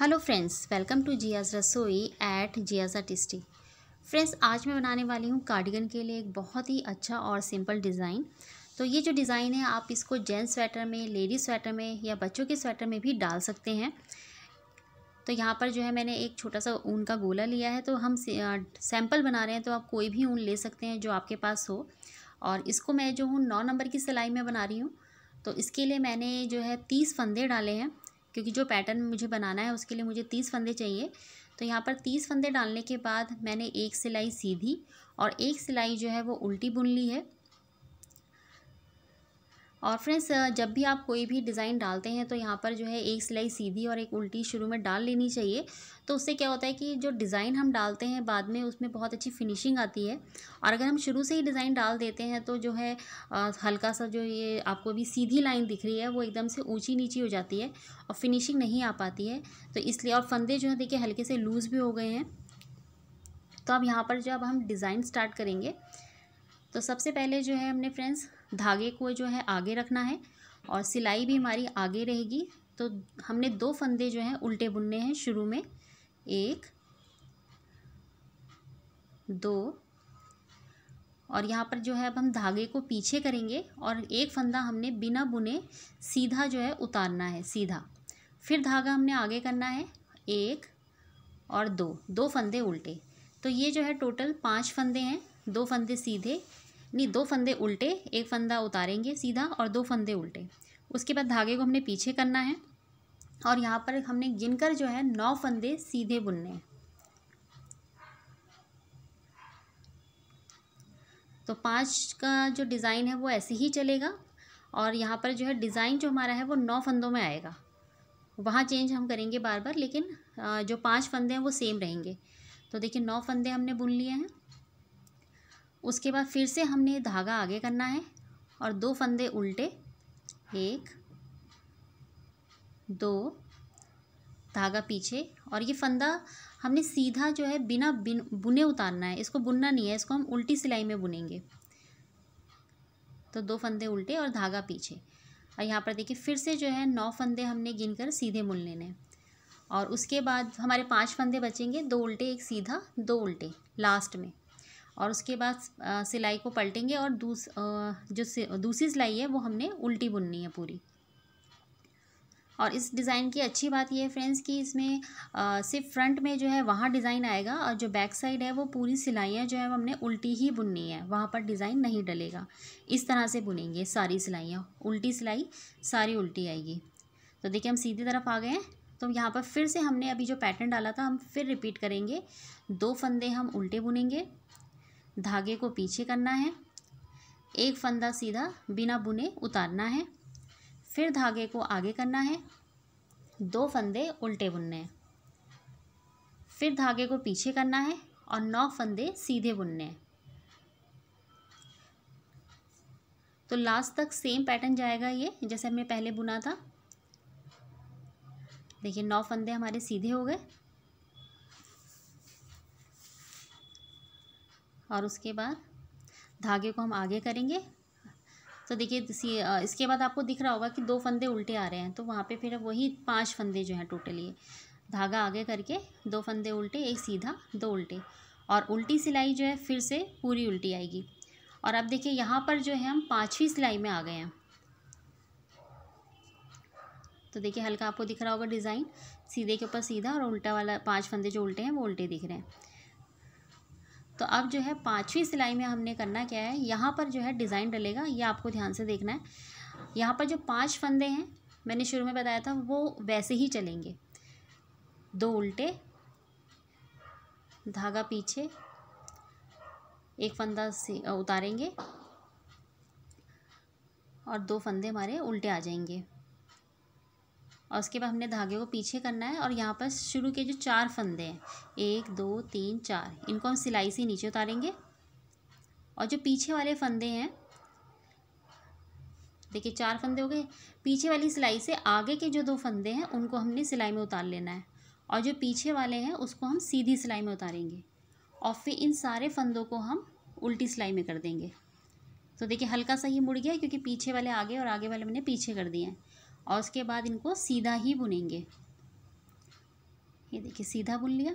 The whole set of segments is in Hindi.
hello friends welcome to Jiya's Rasoi at जियाजा टिस्टी friends आज मैं बनाने वाली हूँ कार्डिगन के लिए एक बहुत ही अच्छा और सिंपल डिज़ाइन तो ये जो डिज़ाइन है आप इसको जेंट्स स्वेटर में लेडीज स्वेटर में या बच्चों के स्वेटर में भी डाल सकते हैं तो यहाँ पर जो है मैंने एक छोटा सा ऊन का गोला लिया है तो हम सैम्पल बना रहे हैं तो आप कोई भी ऊन ले सकते हैं जो आपके पास हो और इसको मैं जो हूँ नौ नंबर की सिलाई में बना रही हूँ तो इसके लिए मैंने जो है तीस फंदे डाले हैं क्योंकि जो पैटर्न मुझे बनाना है उसके लिए मुझे तीस फंदे चाहिए तो यहाँ पर तीस फंदे डालने के बाद मैंने एक सिलाई सीधी और एक सिलाई जो है वो उल्टी बुन ली है और फ्रेंड्स जब भी आप कोई भी डिज़ाइन डालते हैं तो यहाँ पर जो है एक सिलाई सीधी और एक उल्टी शुरू में डाल लेनी चाहिए तो उससे क्या होता है कि जो डिज़ाइन हम डालते हैं बाद में उसमें बहुत अच्छी फिनिशिंग आती है और अगर हम शुरू से ही डिज़ाइन डाल देते हैं तो जो है हल्का सा जो ये आपको भी सीधी लाइन दिख रही है वो एकदम से ऊँची नीची हो जाती है और फिनिशिंग नहीं आ पाती है तो इसलिए और फंदे जो है देखिए हल्के से लूज़ भी हो गए हैं तो अब यहाँ पर जो अब हम डिज़ाइन स्टार्ट करेंगे तो सबसे पहले जो है हमने फ्रेंड्स धागे को जो है आगे रखना है और सिलाई भी हमारी आगे रहेगी तो हमने दो फंदे जो हैं उल्टे बुनने हैं शुरू में एक दो और यहाँ पर जो है अब हम धागे को पीछे करेंगे और एक फंदा हमने बिना बुने सीधा जो है उतारना है सीधा फिर धागा हमने आगे करना है एक और दो दो फंदे उल्टे तो ये जो है टोटल पांच फंदे हैं दो फंदे सीधे नहीं दो फंदे उल्टे एक फंदा उतारेंगे सीधा और दो फंदे उल्टे उसके बाद धागे को हमने पीछे करना है और यहाँ पर हमने गिनकर जो है नौ फंदे सीधे बुनने हैं तो पाँच का जो डिज़ाइन है वो ऐसे ही चलेगा और यहाँ पर जो है डिज़ाइन जो हमारा है वो नौ फंदों में आएगा वहाँ चेंज हम करेंगे बार बार लेकिन जो पांच फंदे हैं वो सेम रहेंगे तो देखिए नौ फंदे हमने बुन लिए हैं उसके बाद फिर से हमने धागा आगे करना है और दो फंदे उल्टे एक दो धागा पीछे और ये फंदा हमने सीधा जो है बिना बिन बुने उतारना है इसको बुनना नहीं है इसको हम उल्टी सिलाई में बुनेंगे तो दो फंदे उल्टे और धागा पीछे और यहाँ पर देखिए फिर से जो है नौ फंदे हमने गिनकर सीधे बुन लेने हैं और उसके बाद हमारे पांच फंदे बचेंगे दो उल्टे एक सीधा दो उल्टे लास्ट में और उसके बाद सिलाई को पलटेंगे और दूस जो दूसरी सिलाई है वो हमने उल्टी बुननी है पूरी और इस डिज़ाइन की अच्छी बात ये है फ्रेंड्स कि इसमें सिर्फ फ्रंट में जो है वहाँ डिज़ाइन आएगा और जो बैक साइड है वो पूरी सिलाइयाँ जो है वो हमने उल्टी ही बुननी है वहाँ पर डिज़ाइन नहीं डलेगा इस तरह से बुनेंगे सारी सिलाइयाँ उल्टी सिलाई सारी उल्टी आएगी तो देखिए हम सीधी तरफ आ गए हैं तो यहाँ पर फिर से हमने अभी जो पैटर्न डाला था हम फिर रिपीट करेंगे दो फंदे हम उल्टे बुनेंगे धागे को पीछे करना है एक फंदा सीधा बिना बुने उतारना है फिर धागे को आगे करना है दो फंदे उल्टे बुनने हैं फिर धागे को पीछे करना है और नौ फंदे सीधे बुनने हैं तो लास्ट तक सेम पैटर्न जाएगा ये जैसे हमने पहले बुना था देखिए नौ फंदे हमारे सीधे हो गए और उसके बाद धागे को हम आगे करेंगे तो देखिए इसके बाद आपको दिख रहा होगा कि दो फंदे उल्टे आ रहे हैं तो वहाँ पे फिर वही पांच फंदे जो हैं टोटली धागा आगे करके दो फंदे उल्टे एक सीधा दो उल्टे और उल्टी सिलाई जो है फिर से पूरी उल्टी आएगी और अब देखिए यहाँ पर जो है हम पाँचवीं सिलाई में आ गए हैं तो देखिए हल्का आपको दिख रहा होगा डिज़ाइन सीधे के ऊपर सीधा और उल्टा वाला पांच फंदे जो उल्टे हैं वो उल्टे दिख रहे हैं तो अब जो है पांचवी सिलाई में हमने करना क्या है यहाँ पर जो है डिज़ाइन डलेगा ये आपको ध्यान से देखना है यहाँ पर जो पाँच फंदे हैं मैंने शुरू में बताया था वो वैसे ही चलेंगे दो उल्टे धागा पीछे एक फंदा उतारेंगे और दो फंदे हमारे उल्टे आ जाएंगे और उसके बाद हमने धागे को पीछे करना है और यहाँ पर शुरू के जो चार फंदे हैं एक दो तीन चार इनको हम सिलाई से नीचे उतारेंगे और जो पीछे वाले फंदे हैं देखिए चार फंदे हो गए पीछे वाली सिलाई से आगे के जो दो फंदे हैं उनको हमने सिलाई में उतार लेना है और जो पीछे वाले हैं उसको हम सीधी सिलाई में उतारेंगे और फिर इन सारे फंदों को हम उल्टी सिलाई में कर देंगे तो देखिए हल्का सा ही मुड़ गया क्योंकि पीछे वाले आगे और आगे वाले मैंने पीछे कर दिए हैं और उसके बाद इनको सीधा ही बुनेंगे ये देखिए सीधा बुन लिया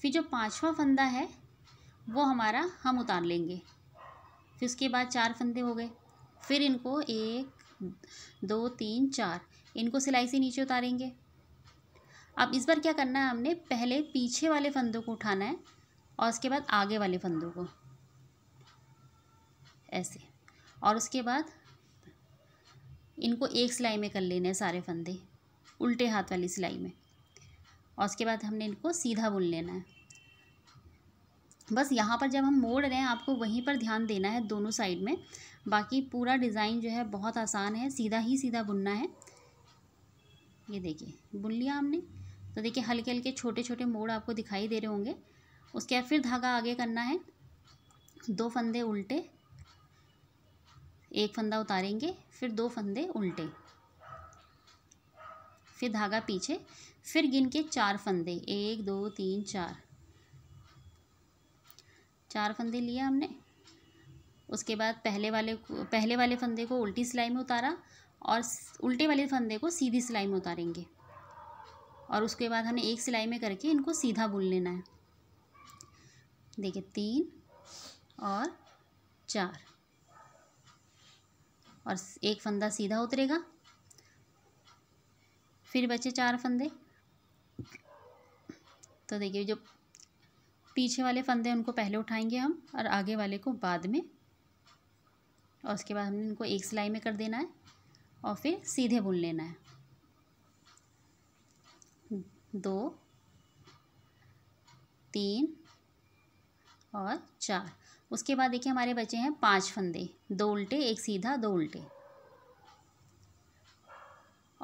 फिर जो पांचवा फंदा है वो हमारा हम उतार लेंगे फिर उसके बाद चार फंदे हो गए फिर इनको एक दो तीन चार इनको सिलाई से नीचे उतारेंगे अब इस बार क्या करना है हमने पहले पीछे वाले फंदों को उठाना है और उसके बाद आगे वाले फंदों को ऐसे और उसके बाद इनको एक सिलाई में कर लेना है सारे फंदे उल्टे हाथ वाली सिलाई में और उसके बाद हमने इनको सीधा बुन लेना है बस यहाँ पर जब हम मोड़ रहे हैं आपको वहीं पर ध्यान देना है दोनों साइड में बाकी पूरा डिज़ाइन जो है बहुत आसान है सीधा ही सीधा बुनना है ये देखिए बुन लिया हमने तो देखिए हल्के हल्के छोटे छोटे मोड़ आपको दिखाई दे रहे होंगे उसके बाद फिर धागा आगे करना है दो फंदे उल्टे एक फंदा उतारेंगे फिर दो फंदे उल्टे फिर धागा पीछे फिर गिन के चार फंदे एक दो तीन चार चार फंदे लिए हमने उसके बाद पहले वाले पहले वाले फंदे को उल्टी सिलाई में उतारा और उल्टे वाले फंदे को सीधी सिलाई में उतारेंगे और उसके बाद हमने एक सिलाई में करके इनको सीधा बुन लेना है देखिए तीन और चार और एक फंदा सीधा उतरेगा फिर बचे चार फंदे तो देखिए जो पीछे वाले फंदे उनको पहले उठाएंगे हम और आगे वाले को बाद में और उसके बाद हमने इनको एक सिलाई में कर देना है और फिर सीधे बुन लेना है दो तीन और चार उसके बाद देखिए हमारे बचे हैं पांच फंदे दो उल्टे एक सीधा दो उल्टे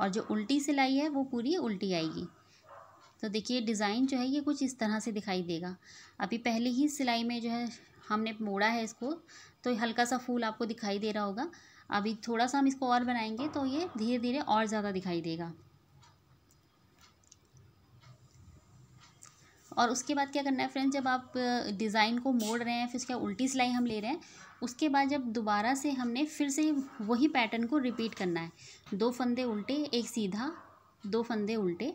और जो उल्टी सिलाई है वो पूरी उल्टी आएगी तो देखिए डिज़ाइन जो है ये कुछ इस तरह से दिखाई देगा अभी पहले ही सिलाई में जो है हमने मोड़ा है इसको तो हल्का सा फूल आपको दिखाई दे रहा होगा अभी थोड़ा सा हम इसको और बनाएंगे तो ये धीरे धीरे और ज़्यादा दिखाई देगा और उसके बाद क्या करना है फ्रेंड्स जब आप डिज़ाइन को मोड़ रहे हैं फिर उसके उल्टी सिलाई हम ले रहे हैं उसके बाद जब दोबारा से हमने फिर से वही पैटर्न को रिपीट करना है दो फंदे उल्टे एक सीधा दो फंदे उल्टे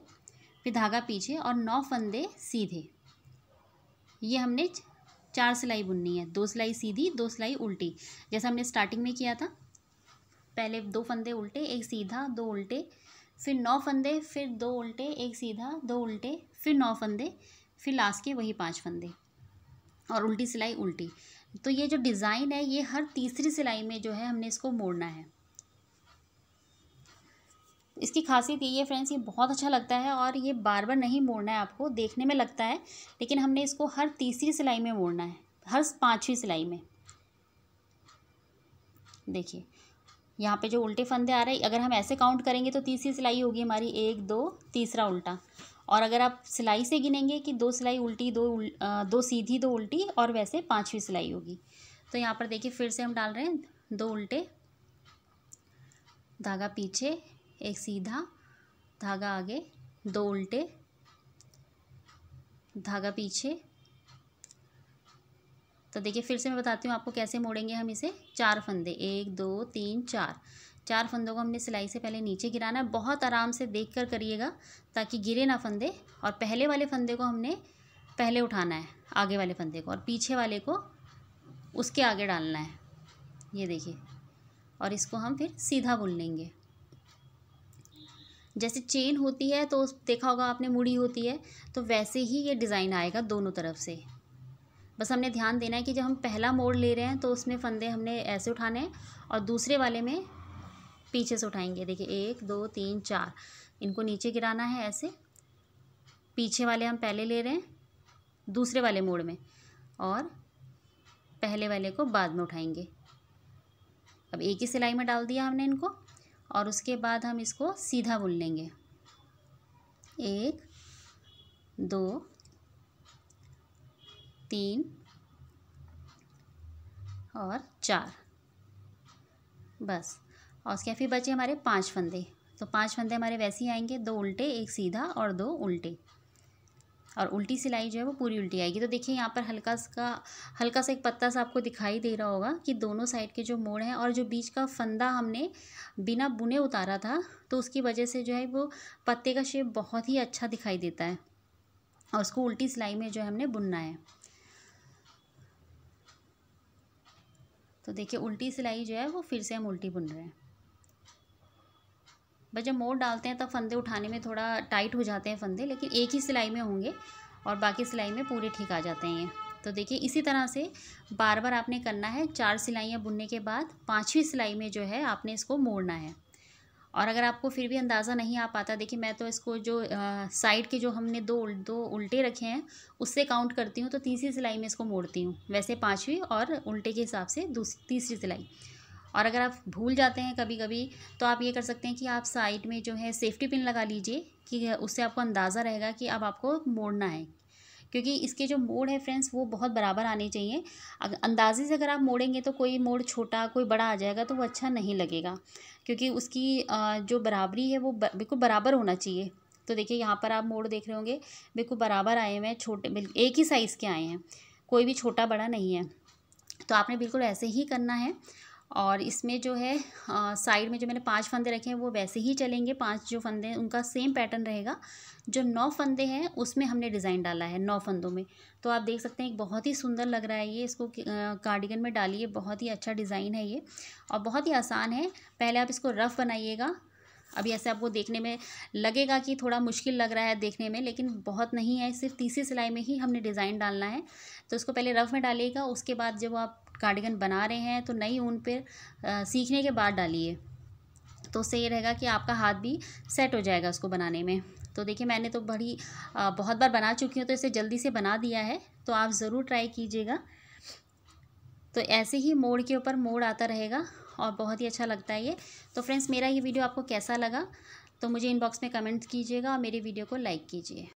फिर धागा पीछे और नौ फंदे सीधे ये हमने चार सिलाई बुननी है दो सिलाई सीधी दो सिलाई उल्टी जैसा हमने स्टार्टिंग में किया था पहले दो फंदे उल्टे एक सीधा दो उल्टे फिर नौ फंदे फिर दो उल्टे एक सीधा दो उल्टे फिर नौ फंदे फिर लास्ट के वही पाँच फंदे और उल्टी सिलाई उल्टी तो ये जो डिज़ाइन है ये हर तीसरी सिलाई में जो है हमने इसको मोड़ना है इसकी खासियत यही है फ्रेंड्स ये बहुत अच्छा लगता है और ये बार बार नहीं मोड़ना है आपको देखने में लगता है लेकिन हमने इसको हर तीसरी सिलाई में मोड़ना है हर पाँचवीं सिलाई में देखिए यहाँ पे जो उल्टे फंदे आ रहे हैं अगर हम ऐसे काउंट करेंगे तो तीसरी सिलाई होगी हमारी एक दो तीसरा उल्टा और अगर आप सिलाई से गिनेंगे कि दो सिलाई उल्टी दो उल, दो सीधी दो उल्टी और वैसे पाँचवीं सिलाई होगी तो यहाँ पर देखिए फिर से हम डाल रहे हैं दो उल्टे धागा पीछे एक सीधा धागा आगे दो उल्टे धागा पीछे तो देखिए फिर से मैं बताती हूँ आपको कैसे मोड़ेंगे हम इसे चार फंदे एक दो तीन चार चार फंदों को हमने सिलाई से पहले नीचे गिराना है बहुत आराम से देख कर करिएगा ताकि गिरे ना फंदे और पहले वाले फंदे को हमने पहले उठाना है आगे वाले फंदे को और पीछे वाले को उसके आगे डालना है ये देखिए और इसको हम फिर सीधा बुन लेंगे जैसे चेन होती है तो देखा होगा आपने मुड़ी होती है तो वैसे ही ये डिज़ाइन आएगा दोनों तरफ से बस हमने ध्यान देना है कि जब हम पहला मोड़ ले रहे हैं तो उसमें फंदे हमने ऐसे उठाने हैं और दूसरे वाले में पीछे से उठाएंगे देखिए एक दो तीन चार इनको नीचे गिराना है ऐसे पीछे वाले हम पहले ले रहे हैं दूसरे वाले मोड़ में और पहले वाले को बाद में उठाएंगे अब एक ही सिलाई में डाल दिया हमने इनको और उसके बाद हम इसको सीधा बुन लेंगे एक दो तीन और चार बस और उसके फिर बचे हमारे पाँच फंदे तो पाँच फंदे हमारे वैसे ही आएंगे दो उल्टे एक सीधा और दो उल्टे और उल्टी सिलाई जो है वो पूरी उल्टी आएगी तो देखिए यहाँ पर हल्का सा हल्का सा एक पत्ता सा आपको दिखाई दे रहा होगा कि दोनों साइड के जो मोड़ हैं और जो बीच का फंदा हमने बिना बुने उतारा था तो उसकी वजह से जो है वो पत्ते का शेप बहुत ही अच्छा दिखाई देता है और उसको उल्टी सिलाई में जो है हमने बुनना है तो देखिए उल्टी सिलाई जो है वो फिर से हम उल्टी बुन रहे हैं बस जब मोड़ डालते हैं तब फंदे उठाने में थोड़ा टाइट हो जाते हैं फंदे लेकिन एक ही सिलाई में होंगे और बाकी सिलाई में पूरे ठीक आ जाते हैं तो देखिए इसी तरह से बार बार आपने करना है चार सिलाइयाँ बुनने के बाद पाँचवीं सिलाई में जो है आपने इसको मोड़ना है और अगर आपको फिर भी अंदाज़ा नहीं आ पाता देखिए मैं तो इसको जो साइड के जो हमने दो दो उल्टे रखे हैं उससे काउंट करती हूँ तो तीसरी सिलाई में इसको मोड़ती हूँ वैसे पाँचवीं और उल्टे के हिसाब से दूसरी तीसरी सिलाई और अगर आप भूल जाते हैं कभी कभी तो आप ये कर सकते हैं कि आप साइड में जो है सेफ्टी पिन लगा लीजिए कि उससे आपको अंदाज़ा रहेगा कि अब आपको मोड़ना है क्योंकि इसके जो मोड़ है फ्रेंड्स वो बहुत बराबर आने चाहिए अंदाजे से अगर आप मोड़ेंगे तो कोई मोड़ छोटा कोई बड़ा आ जाएगा तो वो अच्छा नहीं लगेगा क्योंकि उसकी जो बराबरी है वो बिल्कुल बराबर होना चाहिए तो देखिए यहाँ पर आप मोड़ देख रहे होंगे बिल्कुल बराबर आए हुए हैं छोटे एक ही साइज़ के आए हैं कोई भी छोटा बड़ा नहीं है तो आपने बिल्कुल ऐसे ही करना है और इसमें जो है साइड में जो मैंने पांच फंदे रखे हैं वो वैसे ही चलेंगे पांच जो फंदे हैं उनका सेम पैटर्न रहेगा जो नौ फंदे हैं उसमें हमने डिज़ाइन डाला है नौ फंदों में तो आप देख सकते हैं एक बहुत ही सुंदर लग रहा है ये इसको कार्डिगन में डालिए बहुत ही अच्छा डिज़ाइन है ये और बहुत ही आसान है पहले आप इसको रफ़ बनाइएगा अभी ऐसे आपको देखने में लगेगा कि थोड़ा मुश्किल लग रहा है देखने में लेकिन बहुत नहीं है सिर्फ तीसरी सिलाई में ही हमने डिज़ाइन डालना है तो इसको पहले रफ़ में डालिएगा उसके बाद जब आप कार्डिगन बना रहे हैं तो नई ऊन पर सीखने के बाद डालिए तो उससे ये रहेगा कि आपका हाथ भी सेट हो जाएगा उसको बनाने में तो देखिए मैंने तो बड़ी बहुत बार बना चुकी हूँ तो इसे जल्दी से बना दिया है तो आप ज़रूर ट्राई कीजिएगा तो ऐसे ही मोड़ के ऊपर मोड़ आता रहेगा और बहुत ही अच्छा लगता है ये तो फ्रेंड्स मेरा ये वीडियो आपको कैसा लगा तो मुझे इनबॉक्स में कमेंट्स कीजिएगा और मेरे वीडियो को लाइक कीजिए